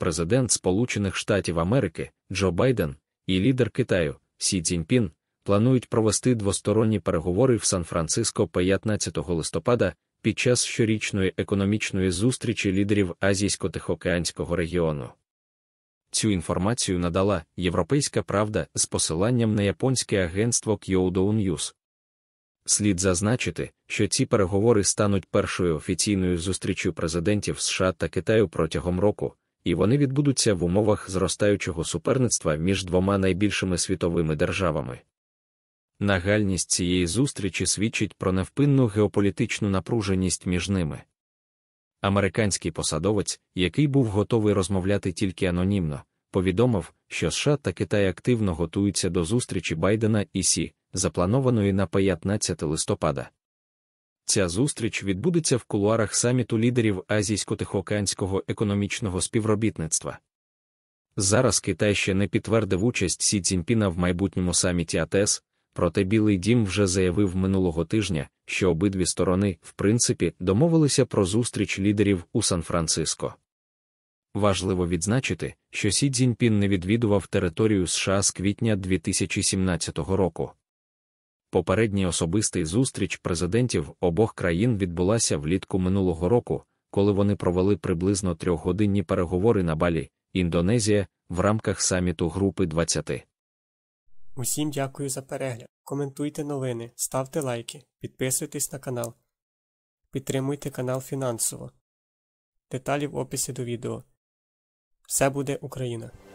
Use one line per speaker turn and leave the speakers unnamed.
президент Сполучених Штатів Америки Джо Байден і лідер Китаю Сі Цзіньпін планують провести двосторонні переговори в Сан-Франциско 15 листопада під час щорічної економічної зустрічі лідерів Азійсько-Тихоокеанського регіону. Цю інформацію надала Європейська Правда з посиланням на японське агентство Kyodo News. Слід зазначити, що ці переговори стануть першою офіційною зустрічю президентів США та Китаю протягом року, і вони відбудуться в умовах зростаючого суперництва між двома найбільшими світовими державами. Нагальність цієї зустрічі свідчить про невпинну геополітичну напруженість між ними. Американський посадовець, який був готовий розмовляти тільки анонімно, повідомив, що США та Китай активно готуються до зустрічі Байдена і Сі, запланованої на 15 листопада. Ця зустріч відбудеться в кулуарах саміту лідерів Азійсько-Тихоокеанського економічного співробітництва. Зараз Китай ще не підтвердив участь Сі Цінпіна в майбутньому саміті АТЕС, проте Білий Дім вже заявив минулого тижня, що обидві сторони, в принципі, домовилися про зустріч лідерів у Сан-Франциско. Важливо відзначити, що Сі Цзіньпін не відвідував територію США з квітня 2017 року. Попередній особистий зустріч президентів обох країн відбулася влітку минулого року, коли вони провели приблизно трьохгодинні переговори на Балі, Індонезія, в рамках саміту Групи 20.
Усім дякую за перегляд. Коментуйте новини, ставте лайки, підписуйтесь на канал. Підтримуйте канал фінансово. Деталі в описі до відео. Все буде Україна!